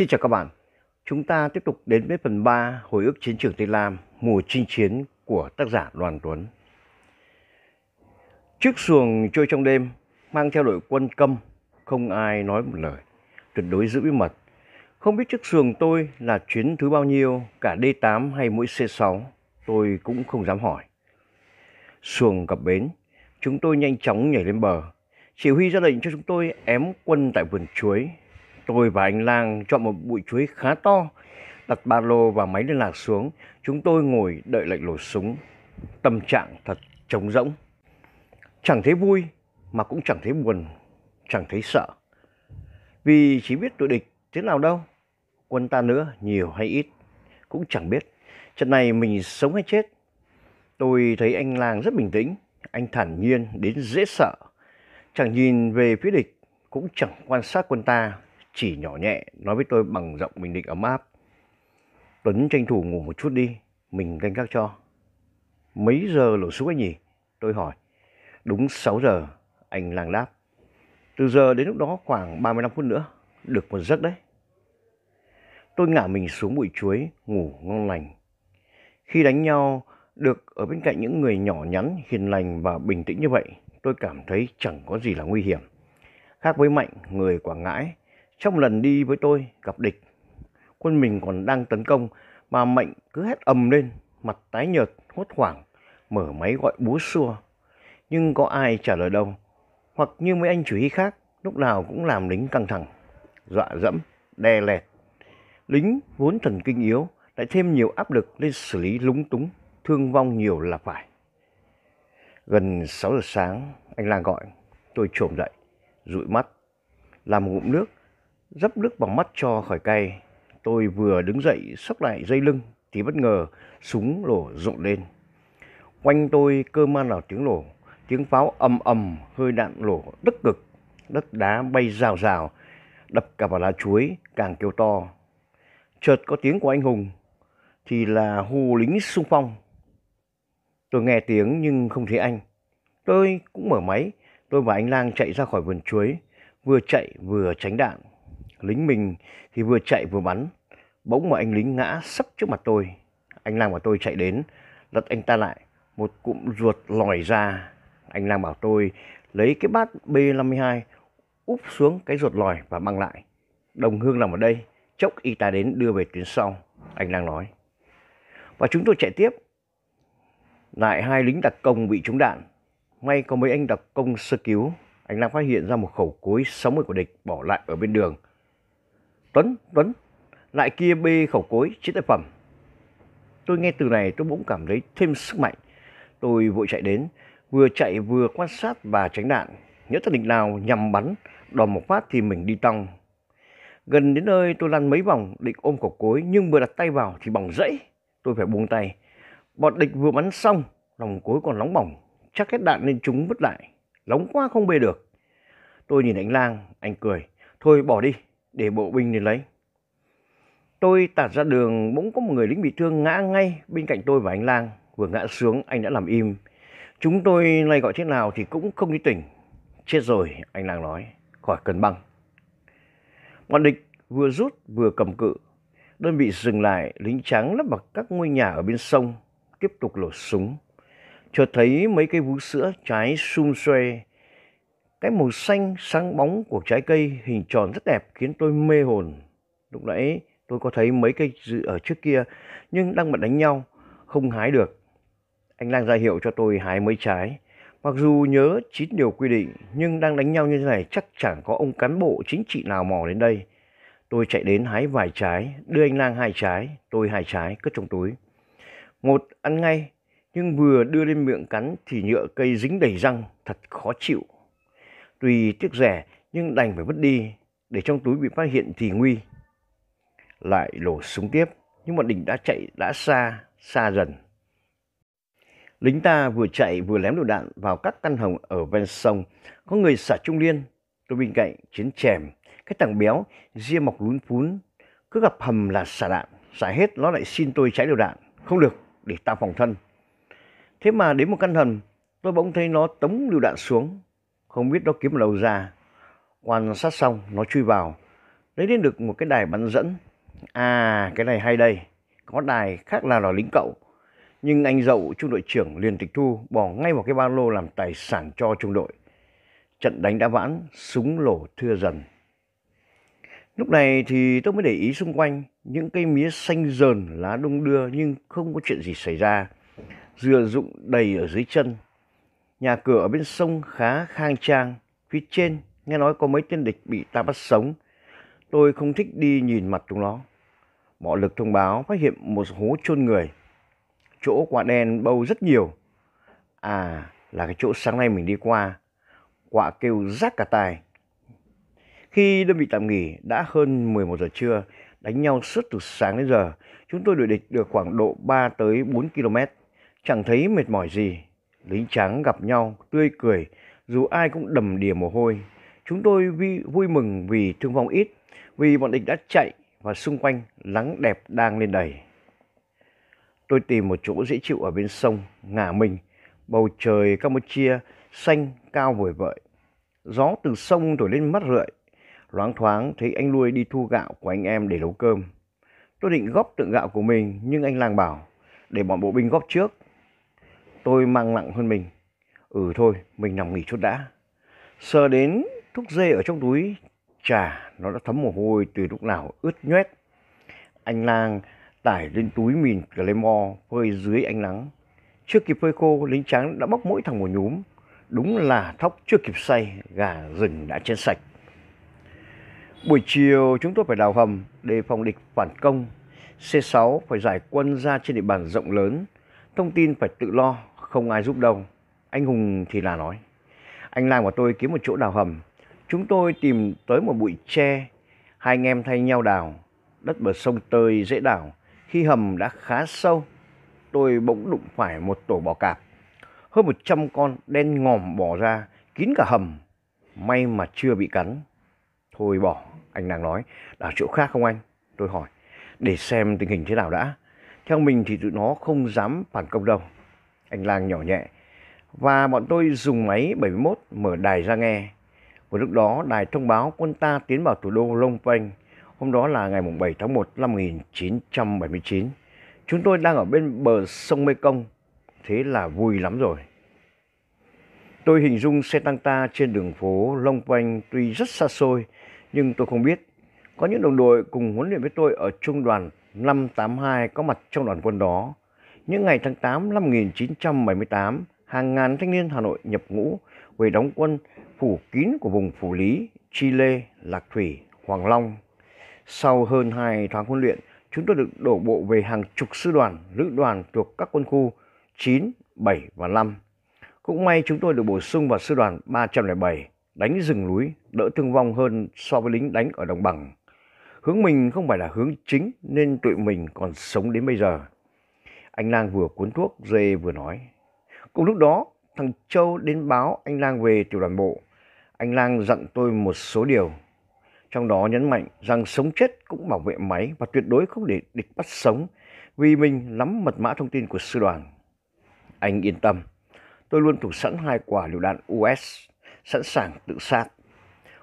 Xin chào các bạn. Chúng ta tiếp tục đến với phần 3 Hồi ức chiến trường Tây Lam, mùa chinh chiến của tác giả Đoàn Tuấn. Chiếc xuồng trôi trong đêm, mang theo đội quân câm, không ai nói một lời, tuyệt đối giữ bí mật. Không biết chiếc xuồng tôi là chuyến thứ bao nhiêu, cả D8 hay mũi C6, tôi cũng không dám hỏi. Xuồng cập bến, chúng tôi nhanh chóng nhảy lên bờ. Chỉ huy ra lệnh cho chúng tôi ém quân tại vườn chuối Tôi và anh Lang chọn một bụi chuối khá to, đặt ba lô và máy liên lạc xuống. Chúng tôi ngồi đợi lệnh lột súng. Tâm trạng thật trống rỗng. Chẳng thấy vui mà cũng chẳng thấy buồn, chẳng thấy sợ. Vì chỉ biết tụi địch thế nào đâu. Quân ta nữa nhiều hay ít cũng chẳng biết. Trận này mình sống hay chết. Tôi thấy anh Lang rất bình tĩnh, anh thản nhiên đến dễ sợ. Chẳng nhìn về phía địch, cũng chẳng quan sát quân ta chỉ nhỏ nhẹ nói với tôi bằng giọng bình định ấm áp. Tuấn tranh thủ ngủ một chút đi, mình canh gác cho. Mấy giờ lổ xuống anh nhỉ? Tôi hỏi. Đúng 6 giờ, anh làng đáp. Từ giờ đến lúc đó khoảng 35 phút nữa, được một giấc đấy. Tôi ngả mình xuống bụi chuối, ngủ ngon lành. Khi đánh nhau, được ở bên cạnh những người nhỏ nhắn, hiền lành và bình tĩnh như vậy, tôi cảm thấy chẳng có gì là nguy hiểm. Khác với Mạnh, người Quảng Ngãi, trong lần đi với tôi gặp địch, quân mình còn đang tấn công mà mệnh cứ hét ầm lên, mặt tái nhợt, hốt hoảng, mở máy gọi búa xua. Nhưng có ai trả lời đâu, hoặc như mấy anh chủ y khác, lúc nào cũng làm lính căng thẳng, dọa dẫm, đe lẹt. Lính vốn thần kinh yếu, lại thêm nhiều áp lực lên xử lý lúng túng, thương vong nhiều là phải. Gần 6 giờ sáng, anh Lang gọi, tôi trồm dậy, dụi mắt, làm ngụm nước, Dấp nước bằng mắt cho khỏi cay, tôi vừa đứng dậy sốc lại dây lưng thì bất ngờ súng lổ rộn lên. Quanh tôi cơ man nào tiếng lổ, tiếng pháo ầm ầm, hơi đạn lổ đất cực, đất đá bay rào rào, đập cả vào lá chuối càng kêu to. Chợt có tiếng của anh Hùng thì là hù lính xung phong. Tôi nghe tiếng nhưng không thấy anh. Tôi cũng mở máy, tôi và anh Lang chạy ra khỏi vườn chuối, vừa chạy vừa tránh đạn lính mình thì vừa chạy vừa bắn. Bỗng một anh lính ngã sấp trước mặt tôi. Anh lang bảo tôi chạy đến, lật anh ta lại. Một cụm ruột lòi ra. Anh lang bảo tôi lấy cái bát B52 úp xuống cái ruột lòi và băng lại. Đồng hương nằm ở đây, chốc y tá đến đưa về tuyến sau. Anh lang nói. Và chúng tôi chạy tiếp. Lại hai lính đặc công bị trúng đạn. May có mấy anh đặc công sơ cứu anh Lang phát hiện ra một khẩu cối 60 của địch bỏ lại ở bên đường. Tuấn, Tuấn, lại kia bê khẩu cối, chiến lợi phẩm. Tôi nghe từ này tôi bỗng cảm thấy thêm sức mạnh. Tôi vội chạy đến, vừa chạy vừa quan sát và tránh đạn. Nhớ thật địch nào nhằm bắn, đòn một phát thì mình đi tong. Gần đến nơi tôi lăn mấy vòng định ôm khẩu cối nhưng vừa đặt tay vào thì bỏng rẫy. Tôi phải buông tay. Bọn địch vừa bắn xong, lòng cối còn nóng bỏng. Chắc hết đạn nên chúng vứt lại. Nóng quá không bê được. Tôi nhìn anh lang, anh cười. Thôi bỏ đi, để bộ binh đi lấy. Tôi tạt ra đường bỗng có một người lính bị thương ngã ngay bên cạnh tôi và anh Lang. Vừa ngã xuống anh đã làm im. Chúng tôi nay gọi thế nào thì cũng không đi tỉnh. Chết rồi, anh Lang nói, khỏi cần băng. Bọn địch vừa rút vừa cầm cự. Đơn vị dừng lại, lính trắng lắp bằng các ngôi nhà ở bên sông, tiếp tục lổ súng. cho thấy mấy cây vú sữa trái sum xuê cái màu xanh sáng bóng của trái cây hình tròn rất đẹp khiến tôi mê hồn. Lúc nãy tôi có thấy mấy cây dự ở trước kia nhưng đang bận đánh nhau, không hái được. Anh đang ra hiệu cho tôi hái mấy trái. Mặc dù nhớ chín điều quy định nhưng đang đánh nhau như thế này chắc chẳng có ông cán bộ chính trị nào mò đến đây. Tôi chạy đến hái vài trái, đưa anh lang hai trái, tôi hai trái cất trong túi. Một ăn ngay, nhưng vừa đưa lên miệng cắn thì nhựa cây dính đầy răng, thật khó chịu. Tuy tiếc rẻ nhưng đành phải vứt đi để trong túi bị phát hiện thì nguy. Lại lổ súng tiếp nhưng bọn đỉnh đã chạy đã xa, xa dần. Lính ta vừa chạy vừa lém lựu đạn vào các căn hồng ở ven sông. Có người xả trung liên, tôi bên cạnh chiến chèm. Cái thằng béo, ria mọc lún phún. Cứ gặp hầm là xả đạn, xả hết nó lại xin tôi cháy lựu đạn. Không được, để ta phòng thân. Thế mà đến một căn hầm, tôi bỗng thấy nó tống lựu đạn xuống không biết nó kiếm ở đâu ra quan sát xong nó chui vào lấy đến được một cái đài bắn dẫn à cái này hay đây có đài khác là là lính cậu nhưng anh dậu trung đội trưởng liền tịch thu bỏ ngay vào cái ba lô làm tài sản cho trung đội trận đánh đã vãn súng lổ thưa dần lúc này thì tôi mới để ý xung quanh những cây mía xanh dờn lá đung đưa nhưng không có chuyện gì xảy ra dừa rụng đầy ở dưới chân Nhà cửa ở bên sông khá khang trang, phía trên nghe nói có mấy tên địch bị ta bắt sống. Tôi không thích đi nhìn mặt chúng nó. Bọ lực thông báo phát hiện một hố chôn người. Chỗ quả đen bâu rất nhiều. À, là cái chỗ sáng nay mình đi qua. Quả kêu rác cả tài. Khi đơn vị tạm nghỉ đã hơn 11 giờ trưa, đánh nhau suốt từ sáng đến giờ, chúng tôi đuổi địch được khoảng độ 3 tới 4 km, chẳng thấy mệt mỏi gì lính trắng gặp nhau tươi cười dù ai cũng đầm đìa mồ hôi chúng tôi vui, vui mừng vì thương vong ít vì bọn địch đã chạy và xung quanh lắng đẹp đang lên đầy tôi tìm một chỗ dễ chịu ở bên sông ngả mình bầu trời campuchia xanh cao vời vợi gió từ sông thổi lên mắt rượi loáng thoáng thấy anh nuôi đi thu gạo của anh em để nấu cơm tôi định góp tượng gạo của mình nhưng anh làng bảo để bọn bộ binh góp trước Tôi mang nặng hơn mình. Ừ thôi, mình nằm nghỉ chút đã. Sờ đến thuốc dê ở trong túi, chà, nó đã thấm mồ hôi từ lúc nào ướt nhoét. Anh lang tải lên túi mìn Claymore phơi dưới ánh nắng. Chưa kịp phơi khô, lính trắng đã bóc mỗi thằng một nhúm. Đúng là thóc chưa kịp say, gà rừng đã chết sạch. Buổi chiều chúng tôi phải đào hầm để phòng địch phản công. C6 phải giải quân ra trên địa bàn rộng lớn. Thông tin phải tự lo không ai giúp đâu. Anh Hùng thì là nói. Anh Lang và tôi kiếm một chỗ đào hầm. Chúng tôi tìm tới một bụi tre. Hai anh em thay nhau đào. Đất bờ sông tơi dễ đào. Khi hầm đã khá sâu, tôi bỗng đụng phải một tổ bò cạp. Hơn một trăm con đen ngòm bò ra, kín cả hầm. May mà chưa bị cắn. Thôi bỏ, anh nàng nói. Đào chỗ khác không anh? Tôi hỏi. Để xem tình hình thế nào đã. Theo mình thì tụi nó không dám phản công đâu anh lang nhỏ nhẹ. Và bọn tôi dùng máy 71 mở đài ra nghe. Và lúc đó đài thông báo quân ta tiến vào thủ đô Long Penh. Hôm đó là ngày 7 tháng 1 năm 1979. Chúng tôi đang ở bên bờ sông Mekong. Thế là vui lắm rồi. Tôi hình dung xe tăng ta trên đường phố Long Penh tuy rất xa xôi, nhưng tôi không biết. Có những đồng đội cùng huấn luyện với tôi ở trung đoàn 582 có mặt trong đoàn quân đó. Những ngày tháng 8 năm 1978, hàng ngàn thanh niên Hà Nội nhập ngũ về đóng quân phủ kín của vùng Phủ Lý, Chi Lê, Lạc Thủy, Hoàng Long. Sau hơn 2 tháng huấn luyện, chúng tôi được đổ bộ về hàng chục sư đoàn, lữ đoàn thuộc các quân khu 9, 7 và 5. Cũng may chúng tôi được bổ sung vào sư đoàn 307, đánh rừng núi, đỡ thương vong hơn so với lính đánh ở đồng bằng. Hướng mình không phải là hướng chính nên tụi mình còn sống đến bây giờ. Anh Lang vừa cuốn thuốc dê vừa nói. Cùng lúc đó, thằng Châu đến báo anh Lang về tiểu đoàn bộ. Anh Lang dặn tôi một số điều. Trong đó nhấn mạnh rằng sống chết cũng bảo vệ máy và tuyệt đối không để địch bắt sống vì mình nắm mật mã thông tin của sư đoàn. Anh yên tâm, tôi luôn thủ sẵn hai quả lựu đạn US, sẵn sàng tự sát.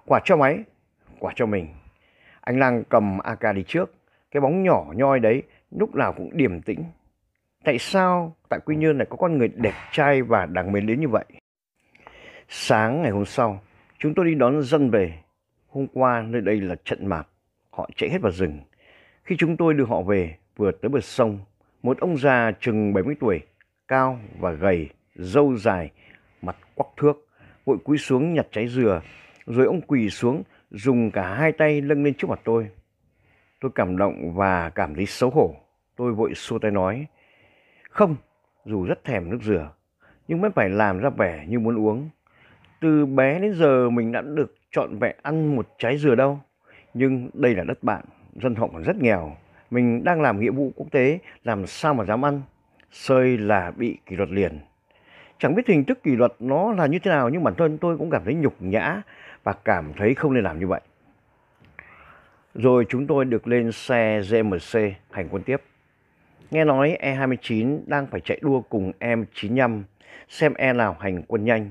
Quả cho máy, quả cho mình. Anh Lang cầm AK đi trước, cái bóng nhỏ nhoi đấy lúc nào cũng điềm tĩnh, tại sao tại quy nhơn lại có con người đẹp trai và đáng mến đến như vậy sáng ngày hôm sau chúng tôi đi đón dân về hôm qua nơi đây là trận mạc họ chạy hết vào rừng khi chúng tôi đưa họ về vừa tới bờ sông một ông già chừng 70 tuổi cao và gầy râu dài mặt quắc thước vội cúi xuống nhặt trái dừa rồi ông quỳ xuống dùng cả hai tay lâng lên trước mặt tôi tôi cảm động và cảm thấy xấu hổ tôi vội xua tay nói không, dù rất thèm nước dừa, nhưng vẫn phải làm ra vẻ như muốn uống. Từ bé đến giờ mình đã được chọn vẹn ăn một trái dừa đâu. Nhưng đây là đất bạn, dân họ còn rất nghèo. Mình đang làm nghĩa vụ quốc tế, làm sao mà dám ăn. Sơi là bị kỷ luật liền. Chẳng biết hình thức kỷ luật nó là như thế nào nhưng bản thân tôi cũng cảm thấy nhục nhã và cảm thấy không nên làm như vậy. Rồi chúng tôi được lên xe GMC hành quân tiếp. Nghe nói E29 đang phải chạy đua cùng em 95 xem E nào hành quân nhanh.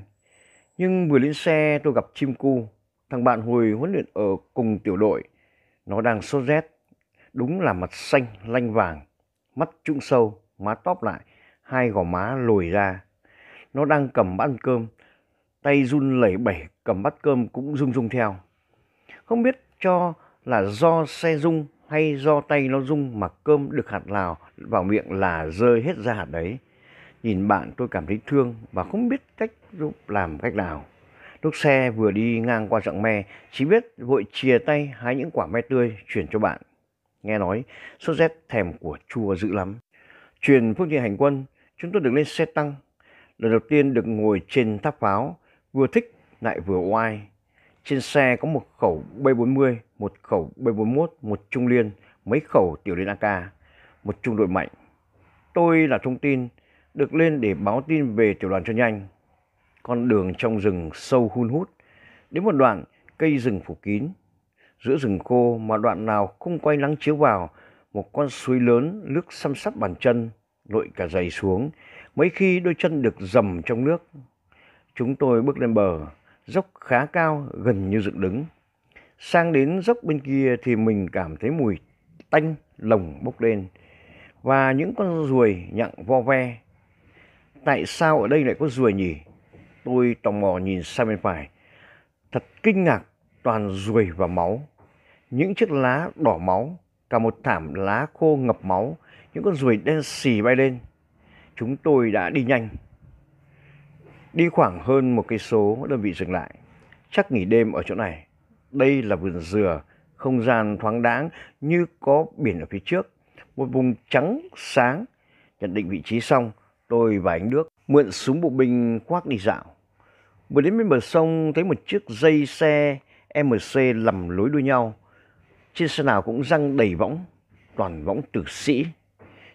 Nhưng vừa lên xe tôi gặp chim cu, thằng bạn hồi huấn luyện ở cùng tiểu đội. Nó đang sốt rét, đúng là mặt xanh lanh vàng, mắt trũng sâu, má tóp lại, hai gò má lồi ra. Nó đang cầm bát cơm, tay run lẩy bẩy cầm bát cơm cũng rung rung theo. Không biết cho là do xe rung hay do tay nó rung mà cơm được hạt nào vào miệng là rơi hết ra hạt đấy. Nhìn bạn tôi cảm thấy thương và không biết cách giúp làm cách nào. Lúc xe vừa đi ngang qua rặng me, chỉ biết vội chìa tay hái những quả me tươi chuyển cho bạn. Nghe nói, sốt rét thèm của chua dữ lắm. Truyền phương tiện hành quân, chúng tôi được lên xe tăng. Lần đầu tiên được ngồi trên tháp pháo, vừa thích lại vừa oai. Trên xe có một khẩu B40, một khẩu B41, một trung liên, mấy khẩu tiểu liên AK, một trung đội mạnh. Tôi là thông tin, được lên để báo tin về tiểu đoàn cho nhanh. Con đường trong rừng sâu hun hút, đến một đoạn cây rừng phủ kín. Giữa rừng khô mà đoạn nào không quay nắng chiếu vào, một con suối lớn nước xăm sắp bàn chân, lội cả giày xuống, mấy khi đôi chân được dầm trong nước. Chúng tôi bước lên bờ, dốc khá cao gần như dựng đứng. Sang đến dốc bên kia thì mình cảm thấy mùi tanh lồng bốc lên và những con ruồi nhặng vo ve. Tại sao ở đây lại có ruồi nhỉ? Tôi tò mò nhìn sang bên phải. Thật kinh ngạc toàn ruồi và máu. Những chiếc lá đỏ máu, cả một thảm lá khô ngập máu, những con ruồi đen xì bay lên. Chúng tôi đã đi nhanh Đi khoảng hơn một cây số đơn vị dừng lại, chắc nghỉ đêm ở chỗ này. Đây là vườn dừa, không gian thoáng đãng như có biển ở phía trước, một vùng trắng sáng. Nhận định vị trí xong, tôi và anh Đức mượn súng bộ binh khoác đi dạo. Vừa đến bên bờ sông thấy một chiếc dây xe MC lầm lối đuôi nhau. Trên xe nào cũng răng đầy võng, toàn võng tử sĩ.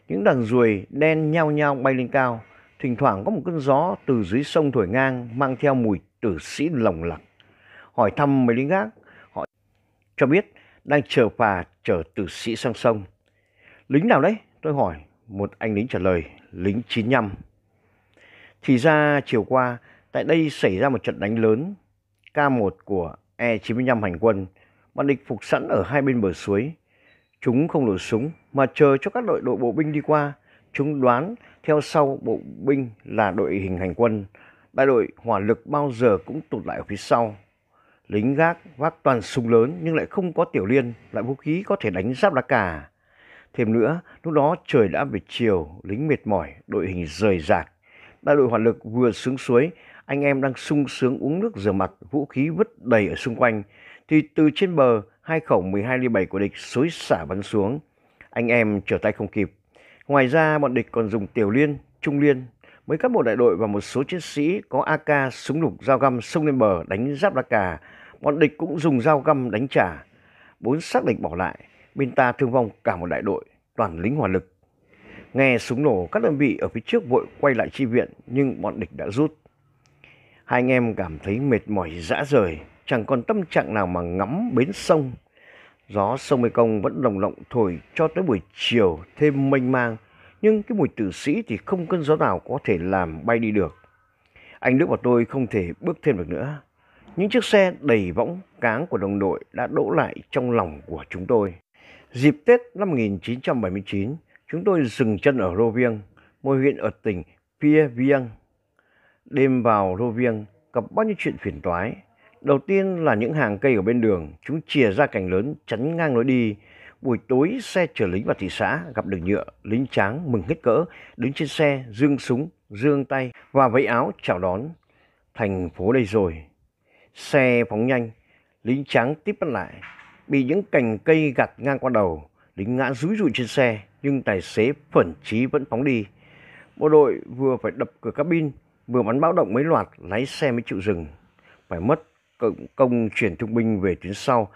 Những đàn ruồi đen nhao nhao bay lên cao. Thỉnh thoảng có một cơn gió từ dưới sông thổi ngang mang theo mùi tử sĩ lồng lặc. Hỏi thăm mấy lính gác, họ cho biết đang chờ phà chở tử sĩ sang sông. Lính nào đấy? Tôi hỏi. Một anh lính trả lời, lính 95. Thì ra chiều qua, tại đây xảy ra một trận đánh lớn. K1 của E-95 hành quân, bọn địch phục sẵn ở hai bên bờ suối. Chúng không nổ súng mà chờ cho các đội đội bộ binh đi qua Chúng đoán theo sau bộ binh là đội hình hành quân. Đại đội hỏa lực bao giờ cũng tụt lại ở phía sau. Lính gác vác toàn súng lớn nhưng lại không có tiểu liên, lại vũ khí có thể đánh giáp lá cà. Thêm nữa, lúc đó trời đã về chiều, lính mệt mỏi, đội hình rời rạc. Đại đội hỏa lực vừa xuống suối, anh em đang sung sướng uống nước rửa mặt, vũ khí vứt đầy ở xung quanh. Thì từ trên bờ, hai khẩu 12 ly 7 của địch xối xả bắn xuống. Anh em trở tay không kịp, Ngoài ra, bọn địch còn dùng tiểu liên, trung liên, mấy các bộ đại đội và một số chiến sĩ có AK, súng lục, dao găm xông lên bờ đánh giáp đá cà. Bọn địch cũng dùng dao găm đánh trả. Bốn xác định bỏ lại, bên ta thương vong cả một đại đội, toàn lính hỏa lực. Nghe súng nổ, các đơn vị ở phía trước vội quay lại chi viện, nhưng bọn địch đã rút. Hai anh em cảm thấy mệt mỏi dã rời, chẳng còn tâm trạng nào mà ngắm bến sông Gió sông Mekong vẫn lồng lộng thổi cho tới buổi chiều thêm mênh mang, nhưng cái mùi tử sĩ thì không cơn gió nào có thể làm bay đi được. Anh Đức và tôi không thể bước thêm được nữa. Những chiếc xe đầy võng cáng của đồng đội đã đỗ lại trong lòng của chúng tôi. Dịp Tết năm 1979, chúng tôi dừng chân ở Rô Viêng, một huyện ở tỉnh Pia Viêng. Đêm vào Rô Viêng, gặp bao nhiêu chuyện phiền toái, Đầu tiên là những hàng cây ở bên đường, chúng chìa ra cảnh lớn chắn ngang lối đi. Buổi tối xe chở lính vào thị xã gặp đường nhựa, lính tráng mừng hết cỡ, đứng trên xe, dương súng, dương tay và vẫy áo chào đón. Thành phố đây rồi. Xe phóng nhanh, lính tráng tiếp bắt lại, bị những cành cây gạt ngang qua đầu, lính ngã rúi rụi trên xe nhưng tài xế phẩn trí vẫn phóng đi. Bộ đội vừa phải đập cửa cabin, vừa bắn báo động mấy loạt, lái xe mới chịu dừng. Phải mất cộng công chuyển thương binh về tuyến sau.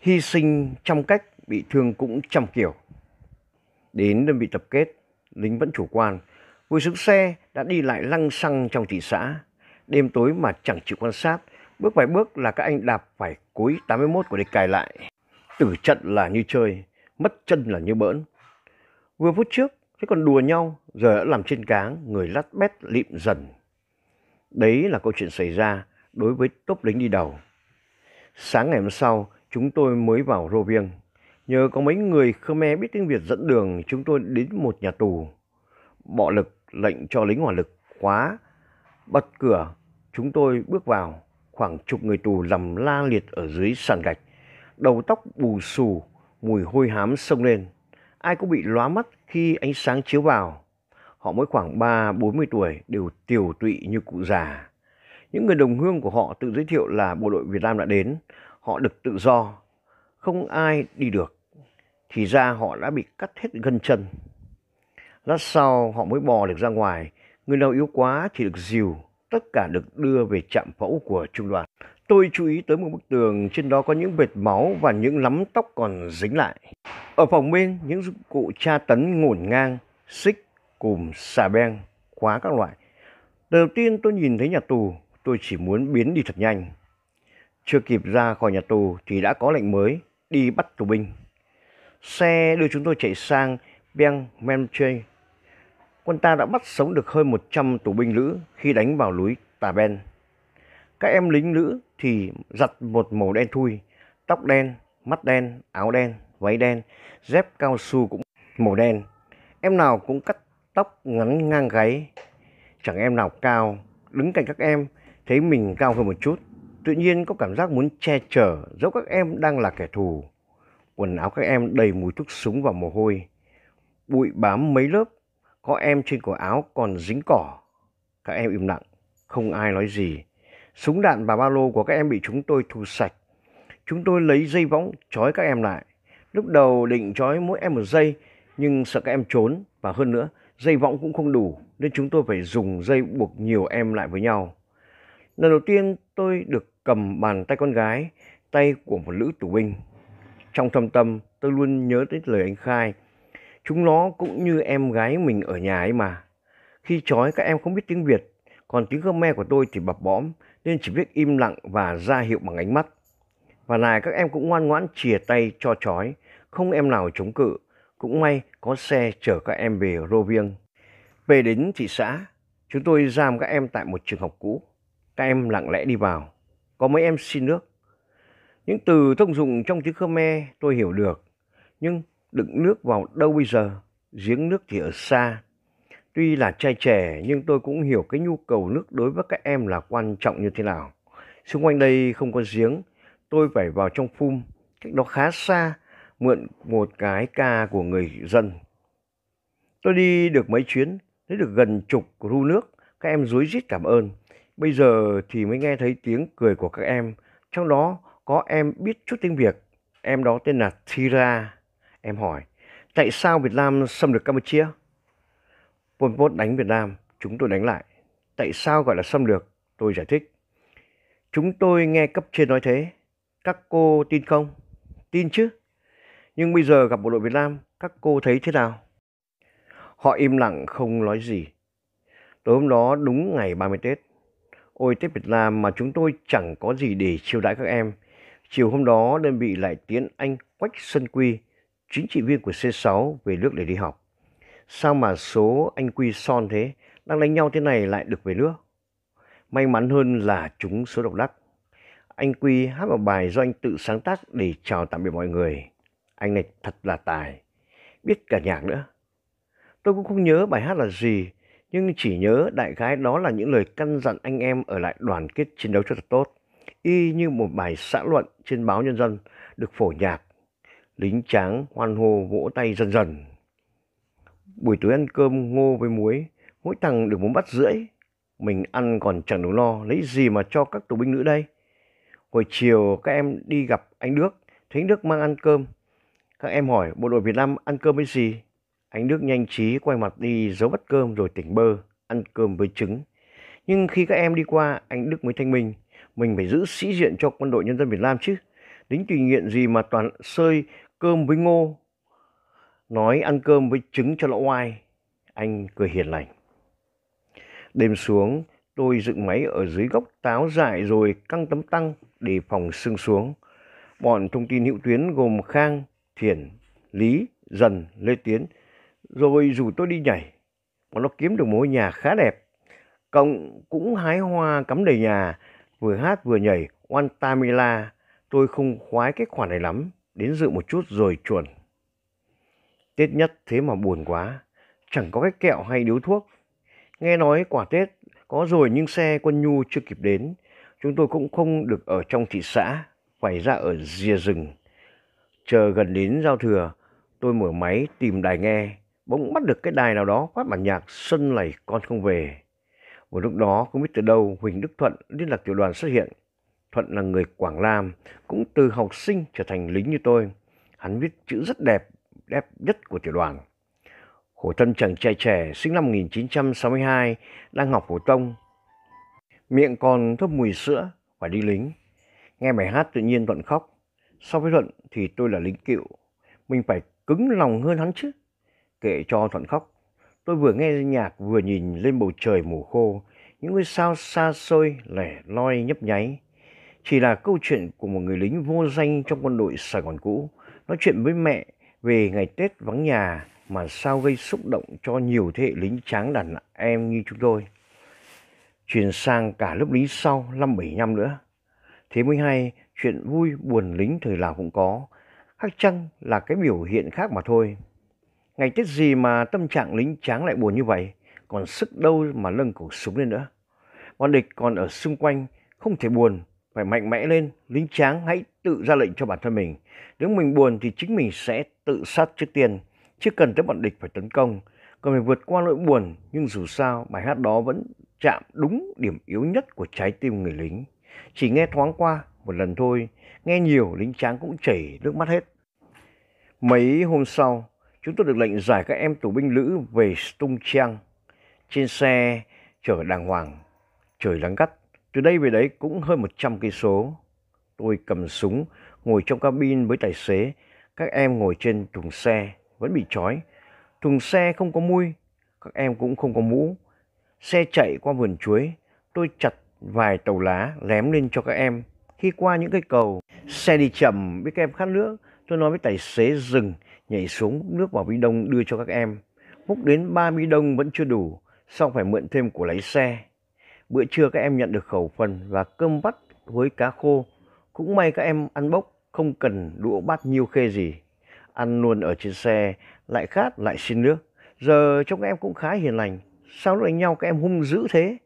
Hy sinh trăm cách, bị thương cũng trăm kiểu. Đến đơn vị tập kết, lính vẫn chủ quan. Vừa xuống xe đã đi lại lăng xăng trong thị xã. Đêm tối mà chẳng chịu quan sát, bước vài bước là các anh đạp phải cối 81 của địch cài lại. Tử trận là như chơi, mất chân là như bỡn. Vừa phút trước, thế còn đùa nhau, giờ đã làm trên cáng, người lắt bét lịm dần. Đấy là câu chuyện xảy ra đối với tốp lính đi đầu. Sáng ngày hôm sau, chúng tôi mới vào Rô Viêng. Nhờ có mấy người Khmer biết tiếng Việt dẫn đường, chúng tôi đến một nhà tù. Bọ lực lệnh cho lính hỏa lực khóa, bật cửa, chúng tôi bước vào. Khoảng chục người tù nằm la liệt ở dưới sàn gạch, đầu tóc bù xù, mùi hôi hám sông lên. Ai cũng bị lóa mắt khi ánh sáng chiếu vào. Họ mới khoảng 3-40 tuổi đều tiều tụy như cụ già. Những người đồng hương của họ tự giới thiệu là bộ đội Việt Nam đã đến, họ được tự do, không ai đi được. Thì ra họ đã bị cắt hết gân chân. Lát sau họ mới bò được ra ngoài, người nào yếu quá thì được dìu, tất cả được đưa về trạm phẫu của trung đoàn. Tôi chú ý tới một bức tường trên đó có những vệt máu và những lắm tóc còn dính lại. Ở phòng bên, những dụng cụ tra tấn ngổn ngang, xích, cùm, xà beng, khóa các loại. Đầu tiên tôi nhìn thấy nhà tù, Tôi chỉ muốn biến đi thật nhanh. Chưa kịp ra khỏi nhà tù thì đã có lệnh mới đi bắt tù binh. Xe đưa chúng tôi chạy sang Biang Memche. Quân ta đã bắt sống được hơn 100 tù binh nữ khi đánh vào núi Tà Ben. Các em lính nữ thì giặt một màu đen thui, tóc đen, mắt đen, áo đen, váy đen, dép cao su cũng màu đen. Em nào cũng cắt tóc ngắn ngang gáy. Chẳng em nào cao, đứng cạnh các em thấy mình cao hơn một chút, tự nhiên có cảm giác muốn che chở dẫu các em đang là kẻ thù. Quần áo các em đầy mùi thuốc súng và mồ hôi. Bụi bám mấy lớp, có em trên cổ áo còn dính cỏ. Các em im lặng, không ai nói gì. Súng đạn và ba lô của các em bị chúng tôi thu sạch. Chúng tôi lấy dây võng trói các em lại. Lúc đầu định trói mỗi em một dây, nhưng sợ các em trốn và hơn nữa, dây võng cũng không đủ nên chúng tôi phải dùng dây buộc nhiều em lại với nhau. Lần đầu tiên tôi được cầm bàn tay con gái, tay của một nữ tù binh. Trong thâm tâm, tôi luôn nhớ đến lời anh Khai. Chúng nó cũng như em gái mình ở nhà ấy mà. Khi trói các em không biết tiếng Việt, còn tiếng Khmer của tôi thì bập bõm, nên chỉ biết im lặng và ra hiệu bằng ánh mắt. Và này các em cũng ngoan ngoãn chìa tay cho trói, không em nào chống cự. Cũng may có xe chở các em về Rô Viêng. Về đến thị xã, chúng tôi giam các em tại một trường học cũ. Các em lặng lẽ đi vào. Có mấy em xin nước. Những từ thông dụng trong tiếng Khmer tôi hiểu được. Nhưng đựng nước vào đâu bây giờ? Giếng nước thì ở xa. Tuy là trai trẻ nhưng tôi cũng hiểu cái nhu cầu nước đối với các em là quan trọng như thế nào. Xung quanh đây không có giếng. Tôi phải vào trong phum. Cách đó khá xa. Mượn một cái ca của người dân. Tôi đi được mấy chuyến. Thấy được gần chục ru nước. Các em rối rít cảm ơn. Bây giờ thì mới nghe thấy tiếng cười của các em, trong đó có em biết chút tiếng Việt. Em đó tên là Thira. Em hỏi, tại sao Việt Nam xâm lược Campuchia? Pol Pot đánh Việt Nam, chúng tôi đánh lại. Tại sao gọi là xâm lược? Tôi giải thích. Chúng tôi nghe cấp trên nói thế. Các cô tin không? Tin chứ. Nhưng bây giờ gặp bộ đội Việt Nam, các cô thấy thế nào? Họ im lặng không nói gì. Tối hôm đó đúng ngày 30 Tết, Ôi Tết Việt Nam mà chúng tôi chẳng có gì để chiêu đãi các em. Chiều hôm đó đơn vị lại tiến anh Quách Sơn Quy, chính trị viên của C6 về nước để đi học. Sao mà số anh Quy son thế, đang đánh nhau thế này lại được về nước. May mắn hơn là chúng số độc đắc. Anh Quy hát một bài do anh tự sáng tác để chào tạm biệt mọi người. Anh này thật là tài, biết cả nhạc nữa. Tôi cũng không nhớ bài hát là gì, nhưng chỉ nhớ đại khái đó là những lời căn dặn anh em ở lại đoàn kết chiến đấu cho thật tốt, y như một bài xã luận trên báo Nhân dân được phổ nhạc, lính tráng hoan hô vỗ tay dần dần. Buổi tối ăn cơm ngô với muối, mỗi thằng được muốn bắt rưỡi, mình ăn còn chẳng đủ lo, lấy gì mà cho các tù binh nữ đây? Hồi chiều các em đi gặp anh Đức, thấy Đức mang ăn cơm. Các em hỏi bộ đội Việt Nam ăn cơm với gì? Anh Đức nhanh trí quay mặt đi giấu bắt cơm rồi tỉnh bơ, ăn cơm với trứng. Nhưng khi các em đi qua, anh Đức mới thanh minh. Mình phải giữ sĩ diện cho quân đội nhân dân Việt Nam chứ. Đính tùy nghiện gì mà toàn sơi cơm với ngô. Nói ăn cơm với trứng cho lão oai. Anh cười hiền lành. Đêm xuống, tôi dựng máy ở dưới gốc táo dại rồi căng tấm tăng để phòng sưng xuống. Bọn thông tin hữu tuyến gồm Khang, Thiển, Lý, Dần, Lê Tiến rồi rủ tôi đi nhảy, mà nó kiếm được một ngôi nhà khá đẹp. Cộng cũng hái hoa cắm đầy nhà, vừa hát vừa nhảy One Tamila. Tôi không khoái cái khoản này lắm, đến dự một chút rồi chuồn. Tết nhất thế mà buồn quá, chẳng có cái kẹo hay điếu thuốc. Nghe nói quả Tết có rồi nhưng xe quân nhu chưa kịp đến. Chúng tôi cũng không được ở trong thị xã, phải ra ở rìa rừng. Chờ gần đến giao thừa, tôi mở máy tìm đài nghe bỗng bắt được cái đài nào đó phát bản nhạc Sân lầy con không về. Một lúc đó không biết từ đâu Huỳnh Đức Thuận liên lạc tiểu đoàn xuất hiện. Thuận là người Quảng Nam, cũng từ học sinh trở thành lính như tôi. Hắn viết chữ rất đẹp, đẹp nhất của tiểu đoàn. Hồ Tâm chàng trai trẻ sinh năm 1962 đang học phổ thông. Miệng còn thơm mùi sữa, và đi lính. Nghe bài hát tự nhiên Thuận khóc. So với Thuận thì tôi là lính cựu. Mình phải cứng lòng hơn hắn chứ. Kệ cho Thuận khóc, tôi vừa nghe nhạc vừa nhìn lên bầu trời mù khô, những ngôi sao xa xôi lẻ loi nhấp nháy. Chỉ là câu chuyện của một người lính vô danh trong quân đội Sài Gòn cũ, nói chuyện với mẹ về ngày Tết vắng nhà mà sao gây xúc động cho nhiều thế hệ lính tráng đàn em như chúng tôi. Chuyển sang cả lớp lính sau năm 7 năm nữa. Thế mới hay, chuyện vui buồn lính thời nào cũng có, khác chăng là cái biểu hiện khác mà thôi. Ngày Tết gì mà tâm trạng lính tráng lại buồn như vậy, còn sức đâu mà nâng cổ súng lên nữa. Bọn địch còn ở xung quanh, không thể buồn, phải mạnh mẽ lên, lính tráng hãy tự ra lệnh cho bản thân mình. Nếu mình buồn thì chính mình sẽ tự sát trước tiên, chứ cần tới bọn địch phải tấn công. Còn phải vượt qua nỗi buồn, nhưng dù sao bài hát đó vẫn chạm đúng điểm yếu nhất của trái tim người lính. Chỉ nghe thoáng qua một lần thôi, nghe nhiều lính tráng cũng chảy nước mắt hết. Mấy hôm sau, chúng tôi được lệnh giải các em tù binh Lữ về Stung Trang. Trên xe chở đàng hoàng, trời nắng gắt. Từ đây về đấy cũng hơn 100 cây số. Tôi cầm súng, ngồi trong cabin với tài xế. Các em ngồi trên thùng xe, vẫn bị trói. Thùng xe không có mui, các em cũng không có mũ. Xe chạy qua vườn chuối, tôi chặt vài tàu lá lém lên cho các em. Khi qua những cây cầu, xe đi chậm, biết các em khát nước, tôi nói với tài xế dừng nhảy xuống nước vào bi đông đưa cho các em. Múc đến ba bi đông vẫn chưa đủ, xong phải mượn thêm của lái xe. Bữa trưa các em nhận được khẩu phần và cơm vắt với cá khô. Cũng may các em ăn bốc, không cần đũa bát nhiêu khê gì. Ăn luôn ở trên xe, lại khát lại xin nước. Giờ trông các em cũng khá hiền lành. Sao lúc đánh nhau các em hung dữ thế?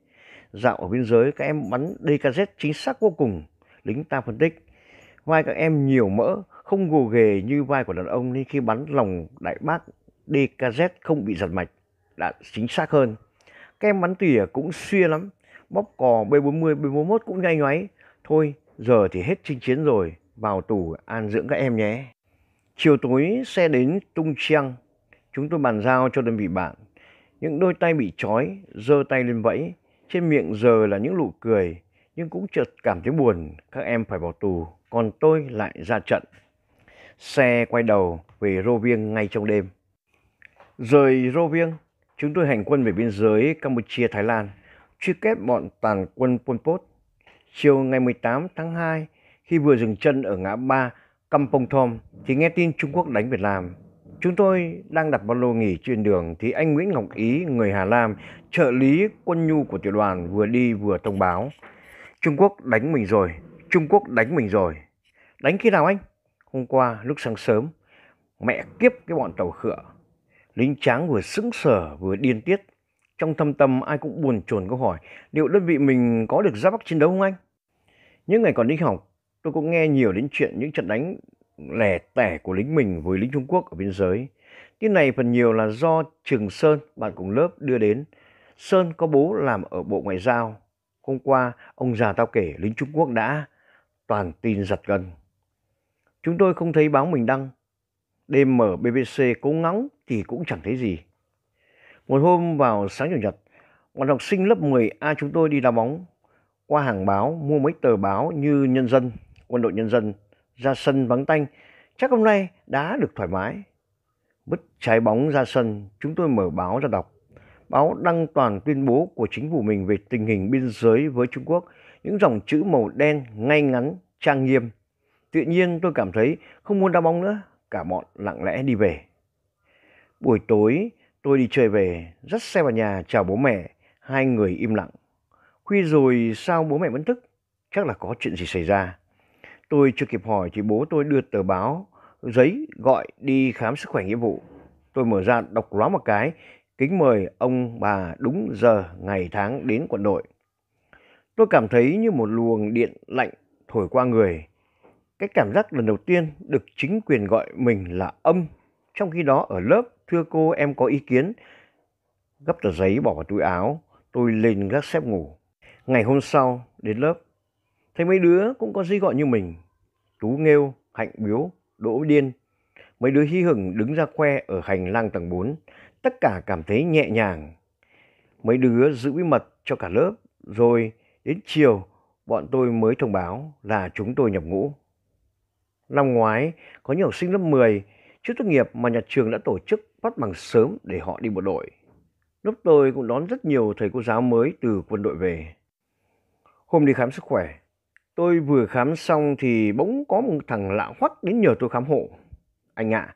Dạo ở biên giới các em bắn DKZ chính xác vô cùng. Lính ta phân tích Vai các em nhiều mỡ, không gồ ghề như vai của đàn ông nên khi bắn lòng đại bác DKZ không bị giật mạch đã chính xác hơn. Các em bắn tỉa cũng xuyên lắm, bóp cò B40, B41 cũng ngay ngoáy. Thôi, giờ thì hết chinh chiến rồi, vào tù an dưỡng các em nhé. Chiều tối xe đến Tung Chiang, chúng tôi bàn giao cho đơn vị bạn. Những đôi tay bị trói, giơ tay lên vẫy, trên miệng giờ là những nụ cười, nhưng cũng chợt cảm thấy buồn các em phải bỏ tù, còn tôi lại ra trận. Xe quay đầu về Rô Viêng ngay trong đêm. Rời Rô Viêng, chúng tôi hành quân về biên giới Campuchia-Thái Lan, truy kết bọn tàn quân Pol Pot. Chiều ngày 18 tháng 2, khi vừa dừng chân ở ngã ba Kampong Thom thì nghe tin Trung Quốc đánh Việt Nam. Chúng tôi đang đặt ba lô nghỉ trên đường thì anh Nguyễn Ngọc Ý, người Hà Nam, trợ lý quân nhu của tiểu đoàn vừa đi vừa thông báo. Trung Quốc đánh mình rồi, Trung Quốc đánh mình rồi. Đánh khi nào anh? Hôm qua lúc sáng sớm, mẹ kiếp cái bọn tàu khựa. Lính tráng vừa sững sờ vừa điên tiết. Trong thâm tâm ai cũng buồn chồn câu hỏi liệu đơn vị mình có được ra Bắc chiến đấu không anh? Những ngày còn đi học, tôi cũng nghe nhiều đến chuyện những trận đánh lẻ tẻ của lính mình với lính Trung Quốc ở biên giới. Tin này phần nhiều là do Trường Sơn, bạn cùng lớp đưa đến. Sơn có bố làm ở Bộ Ngoại giao, Hôm qua, ông già tao kể lính Trung Quốc đã toàn tin giật gần Chúng tôi không thấy báo mình đăng. Đêm mở BBC cố ngóng thì cũng chẳng thấy gì. Một hôm vào sáng chủ nhật, bọn học sinh lớp 10A chúng tôi đi đá bóng. Qua hàng báo mua mấy tờ báo như Nhân dân, Quân đội Nhân dân, ra sân vắng tanh. Chắc hôm nay đá được thoải mái. bứt trái bóng ra sân, chúng tôi mở báo ra đọc báo đăng toàn tuyên bố của chính phủ mình về tình hình biên giới với Trung Quốc, những dòng chữ màu đen ngay ngắn, trang nghiêm. Tự nhiên tôi cảm thấy không muốn đá bóng nữa, cả bọn lặng lẽ đi về. Buổi tối, tôi đi chơi về, dắt xe vào nhà chào bố mẹ, hai người im lặng. Khuya rồi sao bố mẹ vẫn thức? Chắc là có chuyện gì xảy ra. Tôi chưa kịp hỏi thì bố tôi đưa tờ báo, giấy gọi đi khám sức khỏe nghĩa vụ. Tôi mở ra đọc lóa một cái kính mời ông bà đúng giờ ngày tháng đến quận đội. Tôi cảm thấy như một luồng điện lạnh thổi qua người. Cái cảm giác lần đầu tiên được chính quyền gọi mình là âm, trong khi đó ở lớp thưa cô em có ý kiến. Gấp tờ giấy bỏ vào túi áo, tôi lên gác xếp ngủ. Ngày hôm sau đến lớp, thấy mấy đứa cũng có gì gọi như mình. Tú Nghêu, Hạnh Biếu, Đỗ Điên, mấy đứa hí hửng đứng ra khoe ở hành lang tầng 4 tất cả cảm thấy nhẹ nhàng. Mấy đứa giữ bí mật cho cả lớp, rồi đến chiều bọn tôi mới thông báo là chúng tôi nhập ngũ. Năm ngoái, có nhiều học sinh lớp 10 trước tốt nghiệp mà nhà trường đã tổ chức bắt bằng sớm để họ đi bộ đội. Lúc tôi cũng đón rất nhiều thầy cô giáo mới từ quân đội về. Hôm đi khám sức khỏe, tôi vừa khám xong thì bỗng có một thằng lạ hoắc đến nhờ tôi khám hộ. Anh ạ, à,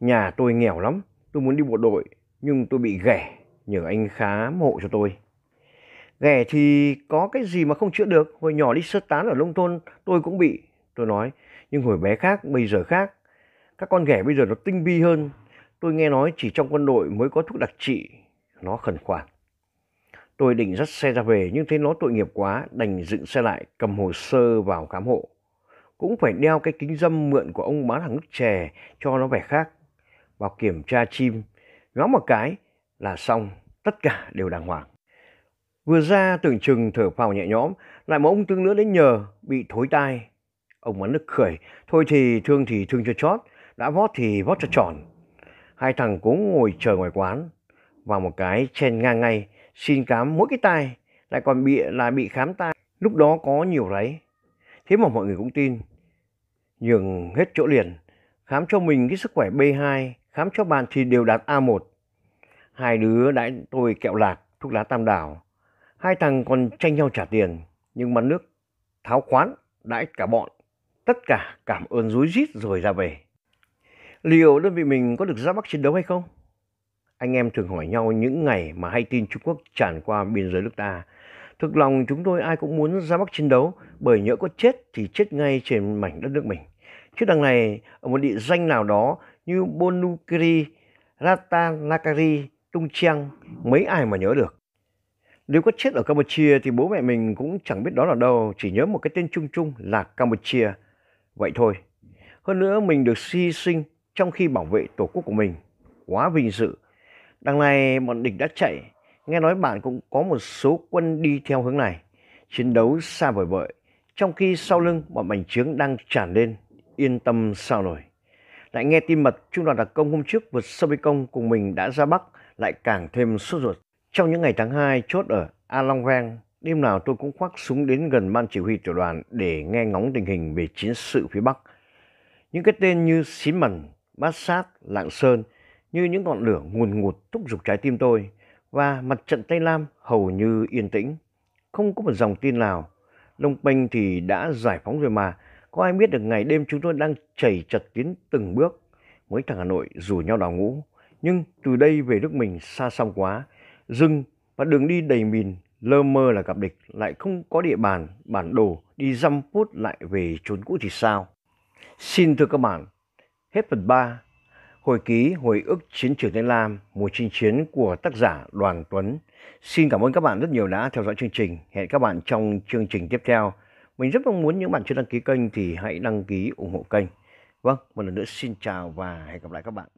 nhà tôi nghèo lắm, tôi muốn đi bộ đội nhưng tôi bị ghẻ, nhờ anh khá hộ cho tôi. Ghẻ thì có cái gì mà không chữa được, hồi nhỏ đi sơ tán ở nông thôn tôi cũng bị, tôi nói, nhưng hồi bé khác, bây giờ khác. Các con ghẻ bây giờ nó tinh vi hơn, tôi nghe nói chỉ trong quân đội mới có thuốc đặc trị, nó khẩn khoản. Tôi định dắt xe ra về nhưng thấy nó tội nghiệp quá, đành dựng xe lại cầm hồ sơ vào khám hộ. Cũng phải đeo cái kính dâm mượn của ông bán hàng nước chè cho nó vẻ khác. Vào kiểm tra chim, ngó một cái là xong, tất cả đều đàng hoàng. Vừa ra tưởng chừng thở phào nhẹ nhõm, lại một ông tương nữa đến nhờ, bị thối tai. Ông vẫn nức khởi, thôi thì thương thì thương cho chót, đã vót thì vót cho tròn. Hai thằng cố ngồi chờ ngoài quán, vào một cái chen ngang ngay, xin cám mỗi cái tai, lại còn bị là bị khám tai. Lúc đó có nhiều ráy, thế mà mọi người cũng tin. Nhường hết chỗ liền, khám cho mình cái sức khỏe B2, khám cho bạn thì đều đạt A1. Hai đứa đãi tôi kẹo lạc, thuốc lá tam đảo. Hai thằng còn tranh nhau trả tiền, nhưng mặt nước tháo khoán, đãi cả bọn. Tất cả cảm ơn rúi rít rồi ra về. Liệu đơn vị mình có được ra Bắc chiến đấu hay không? Anh em thường hỏi nhau những ngày mà hay tin Trung Quốc tràn qua biên giới nước ta. Thực lòng chúng tôi ai cũng muốn ra Bắc chiến đấu bởi nhỡ có chết thì chết ngay trên mảnh đất nước mình. Chứ đằng này ở một địa danh nào đó như Bonukiri, Ratanakari Trung Trang, mấy ai mà nhớ được. Nếu có chết ở Campuchia thì bố mẹ mình cũng chẳng biết đó là đâu, chỉ nhớ một cái tên chung chung là Campuchia. Vậy thôi. Hơn nữa mình được hy sinh trong khi bảo vệ tổ quốc của mình. Quá vinh dự. Đằng này bọn địch đã chạy, nghe nói bạn cũng có một số quân đi theo hướng này. Chiến đấu xa vời vợi, trong khi sau lưng bọn mảnh trướng đang tràn lên, yên tâm sao nổi. Lại nghe tin mật Trung đoàn đặc công hôm trước vượt sông Công cùng mình đã ra Bắc lại càng thêm sốt ruột. Trong những ngày tháng 2 chốt ở A Long Vang, đêm nào tôi cũng khoác súng đến gần ban chỉ huy tiểu đoàn để nghe ngóng tình hình về chiến sự phía Bắc. Những cái tên như Xín Mần, Bát Sát, Lạng Sơn như những ngọn lửa nguồn ngụt thúc giục trái tim tôi và mặt trận Tây Nam hầu như yên tĩnh. Không có một dòng tin nào. Long Penh thì đã giải phóng rồi mà. Có ai biết được ngày đêm chúng tôi đang chảy chật tiến từng bước. Mấy thằng Hà Nội rủ nhau đào ngũ nhưng từ đây về nước mình xa xăm quá, rừng và đường đi đầy mìn, lơ mơ là gặp địch, lại không có địa bàn, bản đồ, đi dăm phút lại về trốn cũ thì sao? Xin thưa các bạn, hết phần 3, hồi ký hồi ức chiến trường Tây Lam, mùa chinh chiến của tác giả Đoàn Tuấn. Xin cảm ơn các bạn rất nhiều đã theo dõi chương trình. Hẹn các bạn trong chương trình tiếp theo. Mình rất mong muốn những bạn chưa đăng ký kênh thì hãy đăng ký ủng hộ kênh. Vâng, một lần nữa xin chào và hẹn gặp lại các bạn.